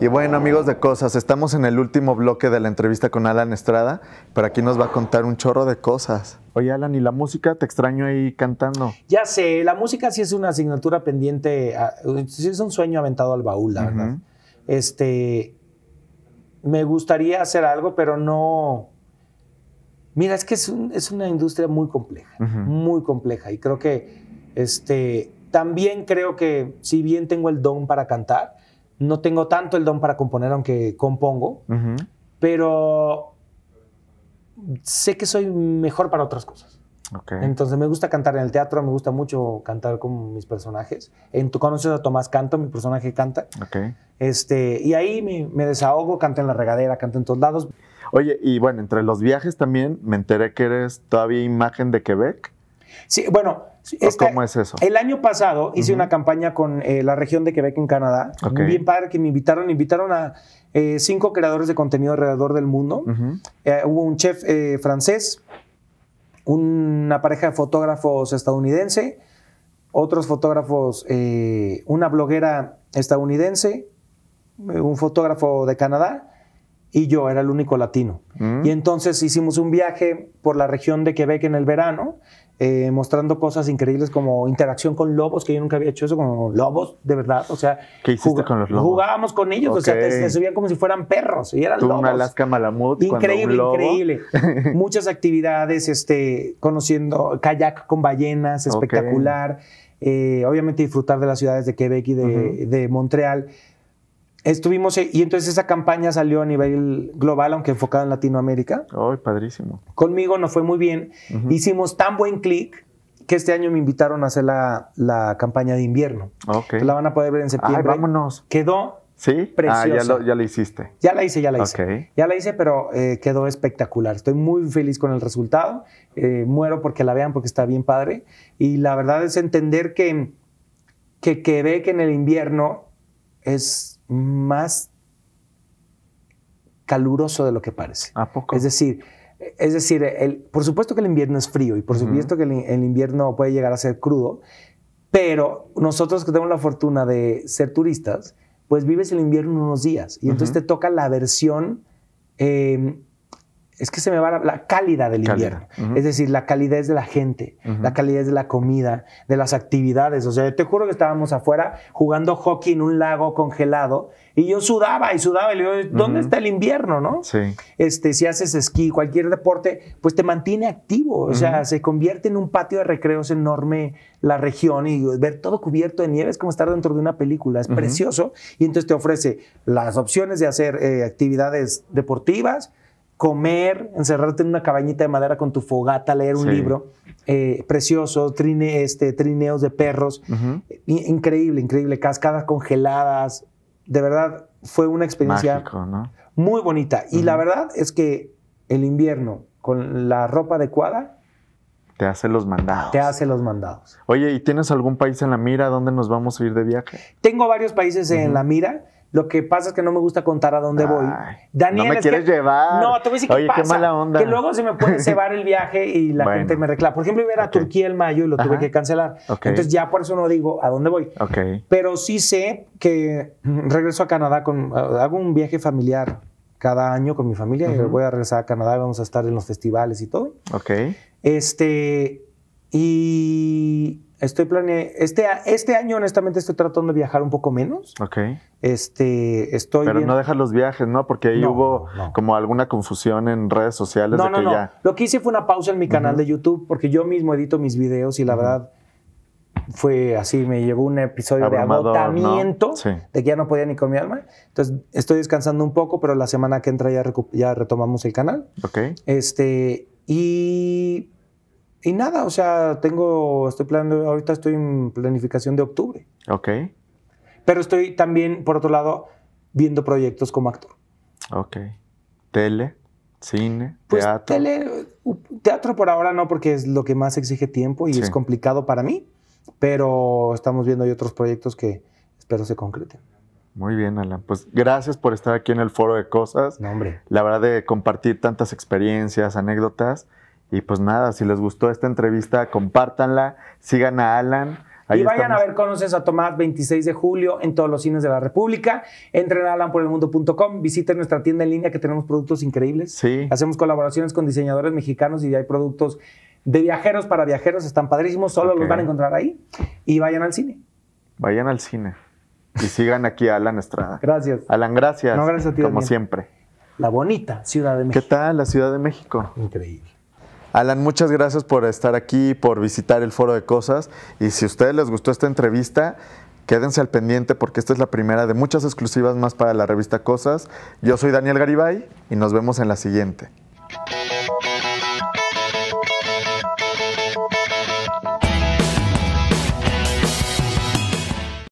Y bueno, amigos de cosas, estamos en el último bloque de la entrevista con Alan Estrada, pero aquí nos va a contar un chorro de cosas. Oye, Alan, ¿y la música? Te extraño ahí cantando. Ya sé, la música sí es una asignatura pendiente, ah, sí es un sueño aventado al baúl, la verdad. Este, me gustaría hacer algo, pero no... Mira, es que es, una industria muy compleja, muy compleja, y creo que, este, también creo que si bien tengo el don para cantar, no tengo tanto el don para componer, aunque compongo, pero sé que soy mejor para otras cosas. Entonces me gusta cantar en el teatro, me gusta mucho cantar con mis personajes. En tu conoces a Tomás Canto, mi personaje canta. Este, y ahí me, me, desahogo, canto en la regadera, canto en todos lados. Oye, y bueno, entre los viajes también me enteré que eres todavía imagen de Quebec. Sí, bueno, ¿Cómo es eso? El año pasado hice una campaña con eh, la región de Quebec en Canadá. Bien padre que me invitaron. Invitaron a eh, cinco creadores de contenido alrededor del mundo. Eh, hubo un chef francés, una pareja de fotógrafos estadounidense, otros fotógrafos, una bloguera estadounidense, un fotógrafo de Canadá y yo era el único latino. Mm. Y entonces hicimos un viaje por la región de Quebec en el verano eh, mostrando cosas increíbles como interacción con lobos, que yo nunca había hecho eso, como lobos, de verdad. O sea, ¿Qué hiciste con los lobos? Jugábamos con ellos, o sea, te, subían como si fueran perros y eran lobos. Una Alaska Malamut. Increíble, increíble. Muchas actividades, este, conociendo kayak con ballenas, espectacular. Eh, obviamente disfrutar de las ciudades de Quebec y de, de Montreal. Estuvimos, eh, y entonces esa campaña salió a nivel global, aunque enfocada en Latinoamérica. ¡Ay, padrísimo! Conmigo no fue muy bien. Hicimos tan buen clic que este año me invitaron a hacer la, campaña de invierno. Ok. La van a poder ver en septiembre. Ay, vámonos. Quedó ¿Sí? Ah, Preciosa. ya, la hiciste. Ya la hice, ya la hice. Ya la hice, pero eh, quedó espectacular. Estoy muy feliz con el resultado. Eh, muero porque la vean, porque está bien padre. Y la verdad es entender que, que que en el invierno es más caluroso de lo que parece. ¿A poco? Es decir, es decir por supuesto que el invierno es frío y por supuesto que el, invierno puede llegar a ser crudo, pero nosotros que tenemos la fortuna de ser turistas, pues vives el invierno unos días y entonces te toca la versión eh, es que se me va la, calidad del invierno. Es decir, la calidez de la gente, la calidez de la comida, de las actividades. O sea, te juro que estábamos afuera jugando hockey en un lago congelado y yo sudaba y sudaba. Y le digo, ¿dónde está el invierno, no? Sí. Este, si haces esquí, cualquier deporte, pues te mantiene activo. O sea, se convierte en un patio de recreos enorme la región y ver todo cubierto de nieve es como estar dentro de una película. Es precioso. Y entonces te ofrece las opciones de hacer eh, actividades deportivas, comer, encerrarte en una cabañita de madera con tu fogata, leer un libro eh, precioso, este, trineos de perros, increíble, increíble, cascadas congeladas, de verdad fue una experiencia muy bonita. Y la verdad es que el invierno con la ropa adecuada... Te hace los mandados. Te hace los mandados. Oye, ¿y tienes algún país en la mira? donde nos vamos a ir de viaje? Tengo varios países en la mira. Lo que pasa es que no me gusta contar a dónde voy. no me quieres llevar. No, te voy Oye, qué, mala onda. Que luego se me puede cebar el viaje y la gente me reclama. Por ejemplo, iba a ir a Turquía el mayo y lo tuve que cancelar. Entonces ya por eso no digo a dónde voy. Okay. Pero sí sé que regreso a Canadá con hago un viaje familiar cada año con mi familia. Voy a regresar a Canadá vamos a estar en los festivales y todo. Ok. Este y Estoy planeando... este, este año, honestamente, estoy tratando de viajar un poco menos. Ok. Este, estoy Pero no dejas los viajes, ¿no? Porque ahí hubo como alguna confusión en redes sociales. No, no, no. Lo que hice fue una pausa en mi canal de YouTube, porque yo mismo edito mis videos y la verdad fue así, me llevó un episodio de agotamiento, de que ya no podía ni con mi alma. Entonces, estoy descansando un poco, pero la semana que entra ya, ya retomamos el canal. Ok. Este, y y nada, o sea, tengo, estoy planeando, ahorita estoy en planificación de octubre. Ok. Pero estoy también, por otro lado, viendo proyectos como actor. Ok. Tele, cine, pues, teatro. Tele, teatro por ahora no, porque es lo que más exige tiempo y es complicado para mí, pero estamos viendo hay otros proyectos que espero se concreten. Muy bien, Alan. Pues gracias por estar aquí en el foro de cosas. No, hombre. La verdad de compartir tantas experiencias, anécdotas. Y pues nada, si les gustó esta entrevista, compártanla, sigan a Alan. y vayan a ver Conoces a Tomás 26 de julio en todos los cines de la República. Entren a alanporelmundo.com, visiten nuestra tienda en línea que tenemos productos increíbles. Sí. Hacemos colaboraciones con diseñadores mexicanos y hay productos de viajeros para viajeros, están padrísimos, solo los van a encontrar ahí. Y vayan al cine. Vayan al cine. Y sigan aquí a Alan Estrada. Gracias. Alan, gracias. No, gracias a ti. Como siempre. La bonita Ciudad de México. ¿Qué tal la Ciudad de México? Increíble. Alan, muchas gracias por estar aquí, por visitar el foro de cosas. Y si a ustedes les gustó esta entrevista, quédense al pendiente porque esta es la primera de muchas exclusivas más para la revista Cosas. Yo soy Daniel Garibay y nos vemos en la siguiente.